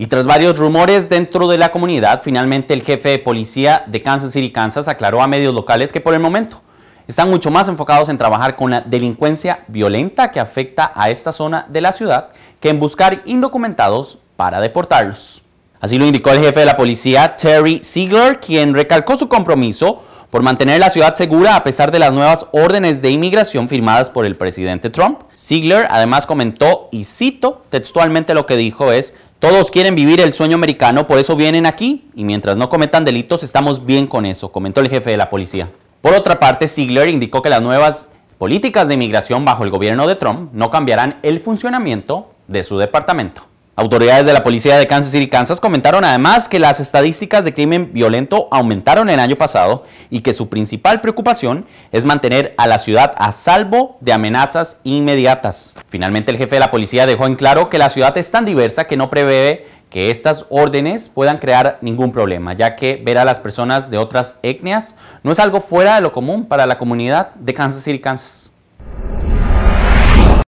Y tras varios rumores dentro de la comunidad, finalmente el jefe de policía de Kansas City, Kansas, aclaró a medios locales que por el momento están mucho más enfocados en trabajar con la delincuencia violenta que afecta a esta zona de la ciudad que en buscar indocumentados para deportarlos. Así lo indicó el jefe de la policía, Terry Ziegler, quien recalcó su compromiso por mantener la ciudad segura a pesar de las nuevas órdenes de inmigración firmadas por el presidente Trump. Ziegler además comentó, y cito textualmente lo que dijo es, todos quieren vivir el sueño americano, por eso vienen aquí y mientras no cometan delitos estamos bien con eso, comentó el jefe de la policía. Por otra parte, Ziegler indicó que las nuevas políticas de inmigración bajo el gobierno de Trump no cambiarán el funcionamiento de su departamento. Autoridades de la policía de Kansas City, Kansas, comentaron además que las estadísticas de crimen violento aumentaron el año pasado y que su principal preocupación es mantener a la ciudad a salvo de amenazas inmediatas. Finalmente, el jefe de la policía dejó en claro que la ciudad es tan diversa que no prevé que estas órdenes puedan crear ningún problema, ya que ver a las personas de otras etnias no es algo fuera de lo común para la comunidad de Kansas City, Kansas.